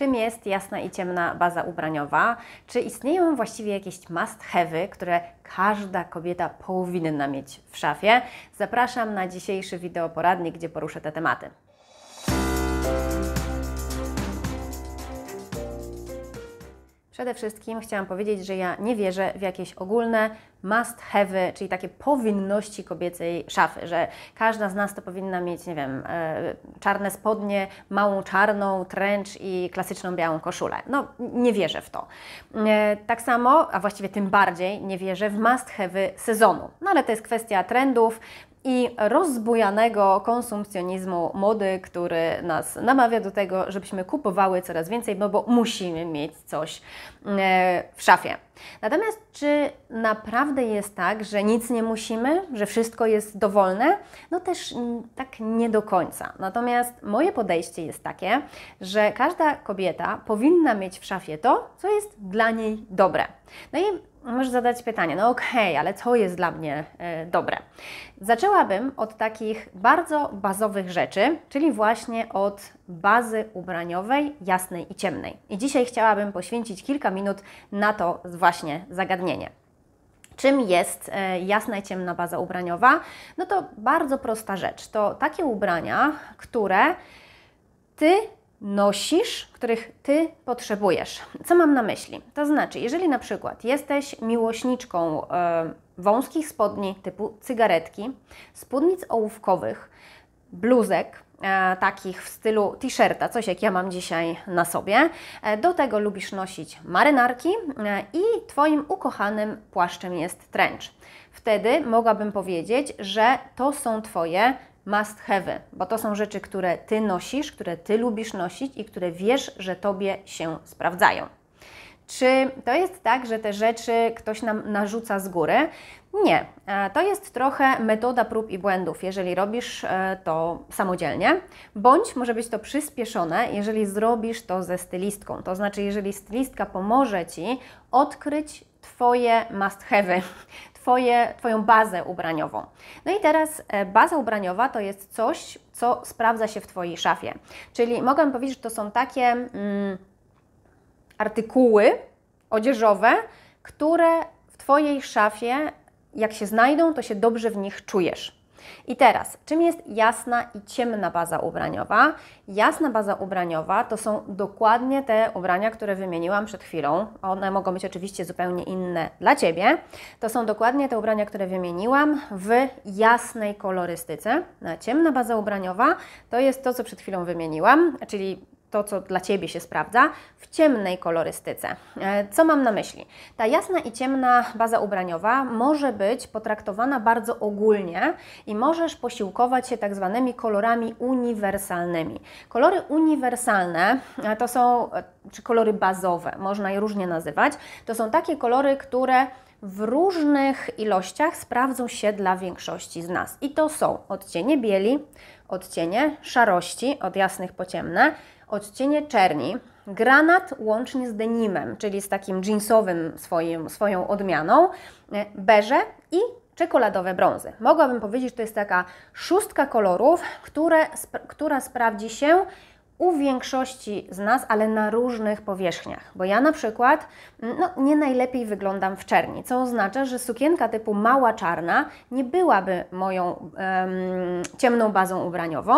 czym jest jasna i ciemna baza ubraniowa, czy istnieją właściwie jakieś must have'y, które każda kobieta powinna mieć w szafie. Zapraszam na dzisiejszy wideoporadnik, gdzie poruszę te tematy. Przede wszystkim chciałam powiedzieć, że ja nie wierzę w jakieś ogólne must have, czyli takie powinności kobiecej szafy, że każda z nas to powinna mieć, nie wiem, e, czarne spodnie, małą czarną, tręcz i klasyczną białą koszulę. No, nie wierzę w to. E, tak samo, a właściwie tym bardziej nie wierzę w must have sezonu. No ale to jest kwestia trendów, i rozbujanego konsumpcjonizmu mody, który nas namawia do tego, żebyśmy kupowały coraz więcej, no bo musimy mieć coś e, w szafie. Natomiast czy naprawdę jest tak, że nic nie musimy, że wszystko jest dowolne? No też tak nie do końca. Natomiast moje podejście jest takie, że każda kobieta powinna mieć w szafie to, co jest dla niej dobre. No i możesz zadać pytanie, no okej, okay, ale co jest dla mnie e, dobre? Zaczęłabym od takich bardzo bazowych rzeczy, czyli właśnie od bazy ubraniowej, jasnej i ciemnej. I dzisiaj chciałabym poświęcić kilka minut na to właśnie zagadnienie. Czym jest e, jasna i ciemna baza ubraniowa? No to bardzo prosta rzecz. To takie ubrania, które ty nosisz, których ty potrzebujesz. Co mam na myśli? To znaczy, jeżeli na przykład jesteś miłośniczką e, wąskich spodni typu cygaretki, spódnic ołówkowych, bluzek, e, takich w stylu t-shirta, coś jak ja mam dzisiaj na sobie. E, do tego lubisz nosić marynarki e, i Twoim ukochanym płaszczem jest trench. Wtedy mogłabym powiedzieć, że to są Twoje must have, y, bo to są rzeczy, które ty nosisz, które ty lubisz nosić i które wiesz, że tobie się sprawdzają. Czy to jest tak, że te rzeczy ktoś nam narzuca z góry? Nie, e, to jest trochę metoda prób i błędów, jeżeli robisz e, to samodzielnie, bądź może być to przyspieszone, jeżeli zrobisz to ze stylistką. To znaczy, jeżeli stylistka pomoże ci odkryć Twoje must have'y, twoje, Twoją bazę ubraniową. No i teraz e, baza ubraniowa to jest coś, co sprawdza się w Twojej szafie. Czyli mogę powiedzieć, że to są takie mm, artykuły odzieżowe, które w Twojej szafie, jak się znajdą, to się dobrze w nich czujesz. I teraz, czym jest jasna i ciemna baza ubraniowa? Jasna baza ubraniowa to są dokładnie te ubrania, które wymieniłam przed chwilą. One mogą być oczywiście zupełnie inne dla Ciebie. To są dokładnie te ubrania, które wymieniłam w jasnej kolorystyce. Ciemna baza ubraniowa to jest to, co przed chwilą wymieniłam, czyli to, co dla Ciebie się sprawdza, w ciemnej kolorystyce. E, co mam na myśli? Ta jasna i ciemna baza ubraniowa może być potraktowana bardzo ogólnie i możesz posiłkować się tak zwanymi kolorami uniwersalnymi. Kolory uniwersalne e, to są, e, czy kolory bazowe, można je różnie nazywać, to są takie kolory, które w różnych ilościach sprawdzą się dla większości z nas. I to są odcienie bieli, odcienie szarości, od jasnych po ciemne, odcienie czerni, granat łącznie z denimem, czyli z takim jeansowym swoim, swoją odmianą, e, berze i czekoladowe brązy. Mogłabym powiedzieć, że to jest taka szóstka kolorów, które, która sprawdzi się u większości z nas, ale na różnych powierzchniach. Bo ja na przykład mm, no, nie najlepiej wyglądam w czerni, co oznacza, że sukienka typu mała czarna nie byłaby moją um, ciemną bazą ubraniową,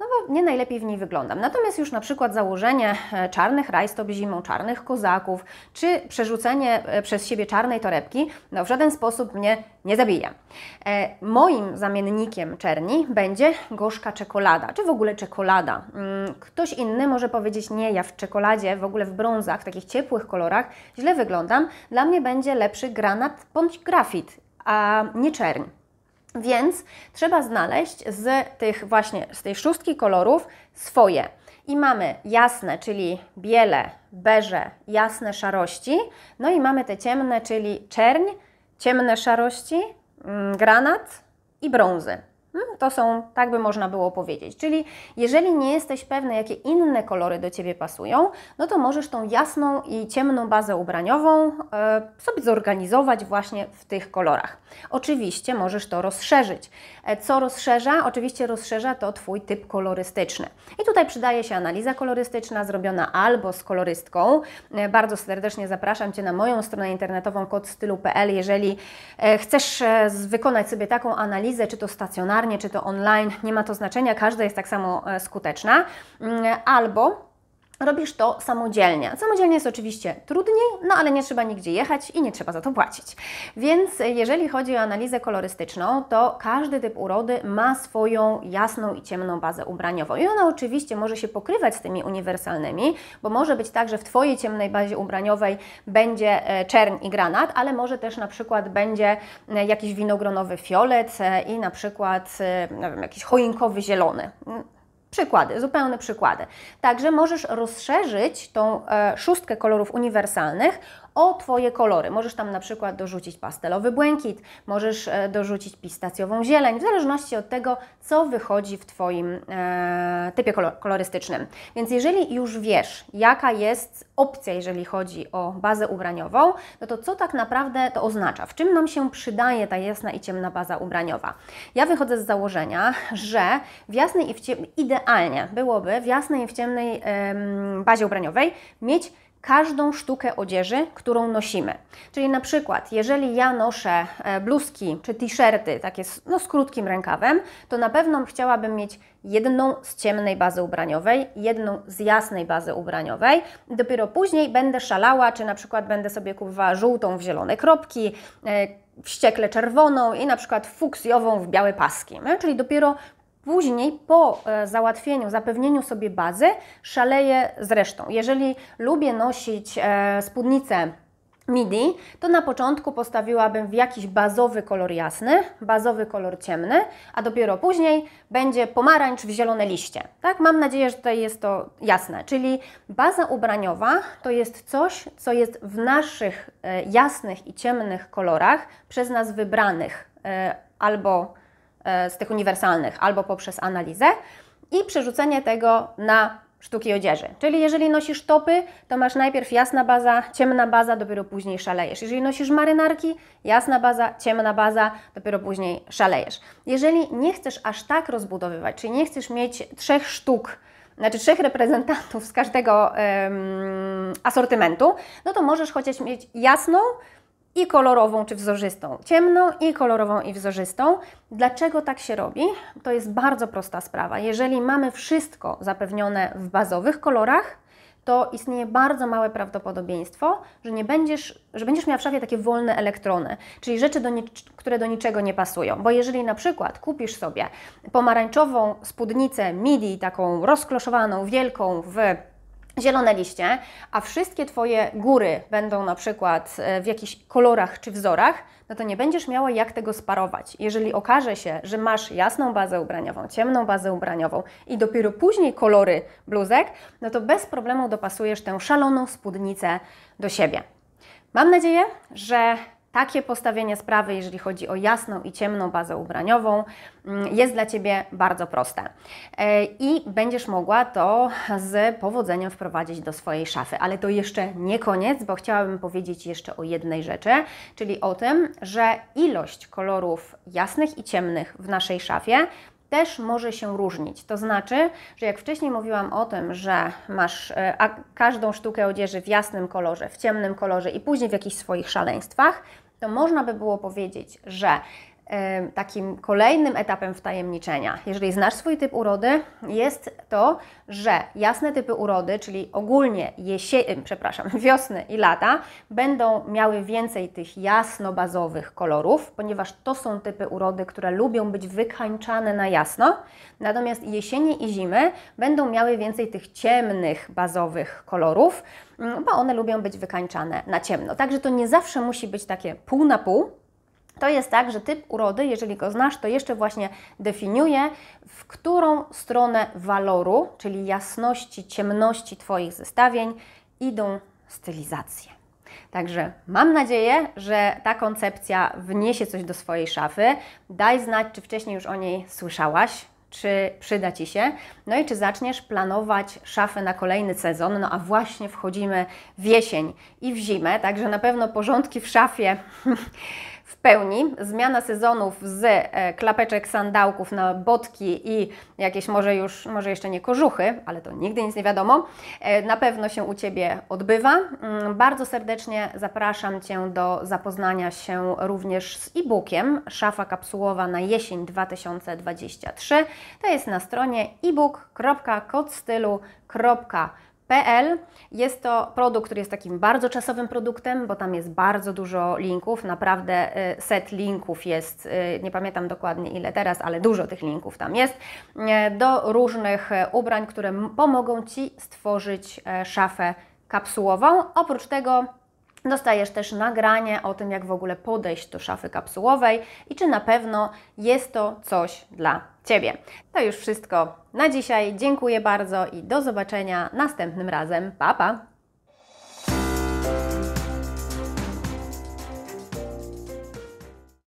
no bo nie najlepiej w niej wyglądam. Natomiast już na przykład założenie e, czarnych rajstop zimą, czarnych kozaków, czy przerzucenie e, przez siebie czarnej torebki, no w żaden sposób mnie nie zabija. E, moim zamiennikiem czerni będzie gorzka czekolada, czy w ogóle czekolada. Mm, ktoś Ktoś inny może powiedzieć, nie, ja w czekoladzie, w ogóle w brązach, w takich ciepłych kolorach źle wyglądam. Dla mnie będzie lepszy granat bądź grafit, a nie czerń. Więc trzeba znaleźć z tych właśnie, z tej szóstki kolorów swoje. I mamy jasne, czyli biele, beże, jasne szarości. No i mamy te ciemne, czyli czerń, ciemne szarości, mm, granat i brązy. Hmm, to są, tak by można było powiedzieć. Czyli jeżeli nie jesteś pewny, jakie inne kolory do Ciebie pasują, no to możesz tą jasną i ciemną bazę ubraniową e, sobie zorganizować właśnie w tych kolorach. Oczywiście możesz to rozszerzyć. E, co rozszerza? Oczywiście rozszerza to Twój typ kolorystyczny. I tutaj przydaje się analiza kolorystyczna zrobiona albo z kolorystką. E, bardzo serdecznie zapraszam Cię na moją stronę internetową kodstylu.pl, jeżeli chcesz wykonać sobie taką analizę, czy to stacjonarnie, stacjonarnie, czy to online, nie ma to znaczenia, każda jest tak samo e, skuteczna. Mm, albo robisz to samodzielnie. Samodzielnie jest oczywiście trudniej, no ale nie trzeba nigdzie jechać i nie trzeba za to płacić. Więc jeżeli chodzi o analizę kolorystyczną, to każdy typ urody ma swoją jasną i ciemną bazę ubraniową. I ona oczywiście może się pokrywać z tymi uniwersalnymi, bo może być tak, że w Twojej ciemnej bazie ubraniowej będzie e, czern i granat, ale może też na przykład będzie e, jakiś winogronowy fiolet e, i na przykład wiem, jakiś choinkowy zielony. Przykłady, zupełne przykłady. Także możesz rozszerzyć tą e, szóstkę kolorów uniwersalnych o Twoje kolory. Możesz tam na przykład dorzucić pastelowy błękit, możesz e, dorzucić pistacjową zieleń, w zależności od tego, co wychodzi w Twoim e, typie kolorystycznym. Więc jeżeli już wiesz, jaka jest opcja, jeżeli chodzi o bazę ubraniową, no to co tak naprawdę to oznacza? W czym nam się przydaje ta jasna i ciemna baza ubraniowa? Ja wychodzę z założenia, że w jasnej i w ciemnej, idealnie byłoby w jasnej i w ciemnej bazie ubraniowej mieć każdą sztukę odzieży, którą nosimy. Czyli na przykład, jeżeli ja noszę e, bluzki czy t-shirty takie no, z krótkim rękawem, to na pewno chciałabym mieć jedną z ciemnej bazy ubraniowej, jedną z jasnej bazy ubraniowej. Dopiero później będę szalała, czy na przykład będę sobie kupowała żółtą w zielone kropki, e, wściekle czerwoną i na przykład fuksjową w białe paski. Czyli dopiero Później po e, załatwieniu, zapewnieniu sobie bazy, szaleję zresztą. Jeżeli lubię nosić e, spódnicę MIDI, to na początku postawiłabym w jakiś bazowy kolor jasny, bazowy kolor ciemny, a dopiero później będzie pomarańcz w zielone liście. Tak? Mam nadzieję, że tutaj jest to jasne. Czyli baza ubraniowa to jest coś, co jest w naszych e, jasnych i ciemnych kolorach przez nas wybranych albo E, z tych uniwersalnych albo poprzez analizę i przerzucenie tego na sztuki odzieży. Czyli jeżeli nosisz topy, to masz najpierw jasna baza, ciemna baza, dopiero później szalejesz. Jeżeli nosisz marynarki, jasna baza, ciemna baza, dopiero później szalejesz. Jeżeli nie chcesz aż tak rozbudowywać, czyli nie chcesz mieć trzech sztuk, znaczy trzech reprezentantów z każdego asortymentu, no to możesz chociaż mieć jasną, i kolorową czy wzorzystą, ciemną i kolorową i wzorzystą. Dlaczego tak się robi? To jest bardzo prosta sprawa. Jeżeli mamy wszystko zapewnione w bazowych kolorach, to istnieje bardzo małe prawdopodobieństwo, że, nie będziesz, że będziesz miała w szafie takie wolne elektrony, czyli rzeczy, do które do niczego nie pasują. Bo jeżeli na przykład kupisz sobie pomarańczową spódnicę MIDI, taką rozkloszowaną, wielką w zielone liście, a wszystkie Twoje góry będą na przykład e, w jakichś kolorach czy wzorach, no to nie będziesz miała jak tego sparować. Jeżeli okaże się, że masz jasną bazę ubraniową, ciemną bazę ubraniową i dopiero później kolory bluzek, no to bez problemu dopasujesz tę szaloną spódnicę do siebie. Mam nadzieję, że takie postawienie sprawy, jeżeli chodzi o jasną i ciemną bazę ubraniową, mm, jest dla Ciebie bardzo proste. E, I będziesz mogła to z powodzeniem wprowadzić do swojej szafy. Ale to jeszcze nie koniec, bo chciałabym powiedzieć jeszcze o jednej rzeczy, czyli o tym, że ilość kolorów jasnych i ciemnych w naszej szafie też może się różnić. To znaczy, że jak wcześniej mówiłam o tym, że masz e, każdą sztukę odzieży w jasnym kolorze, w ciemnym kolorze i później w jakichś swoich szaleństwach, to można by było powiedzieć, że takim kolejnym etapem wtajemniczenia, jeżeli znasz swój typ urody, jest to, że jasne typy urody, czyli ogólnie jesie, przepraszam, wiosny i lata, będą miały więcej tych jasno-bazowych kolorów, ponieważ to są typy urody, które lubią być wykańczane na jasno, natomiast jesienie i zimy będą miały więcej tych ciemnych, bazowych kolorów, bo one lubią być wykańczane na ciemno. Także to nie zawsze musi być takie pół na pół, to jest tak, że typ urody, jeżeli go znasz, to jeszcze właśnie definiuje, w którą stronę waloru, czyli jasności, ciemności Twoich zestawień, idą stylizacje. Także mam nadzieję, że ta koncepcja wniesie coś do swojej szafy. Daj znać, czy wcześniej już o niej słyszałaś, czy przyda Ci się, no i czy zaczniesz planować szafę na kolejny sezon, no a właśnie wchodzimy w jesień i w zimę, także na pewno porządki w szafie w pełni. Zmiana sezonów z e, klapeczek sandałków na botki i jakieś może już, może jeszcze nie kożuchy, ale to nigdy nic nie wiadomo, e, na pewno się u Ciebie odbywa. Mm, bardzo serdecznie zapraszam Cię do zapoznania się również z e-bookiem Szafa kapsułowa na jesień 2023. To jest na stronie ebook.codstylu.com PL jest to produkt, który jest takim bardzo czasowym produktem, bo tam jest bardzo dużo linków, naprawdę y, set linków jest, y, nie pamiętam dokładnie ile teraz, ale dużo tych linków tam jest, y, do różnych ubrań, które pomogą Ci stworzyć szafę kapsułową. Oprócz tego Dostajesz też nagranie o tym, jak w ogóle podejść do szafy kapsułowej i czy na pewno jest to coś dla Ciebie. To już wszystko na dzisiaj. Dziękuję bardzo i do zobaczenia następnym razem. Pa, pa!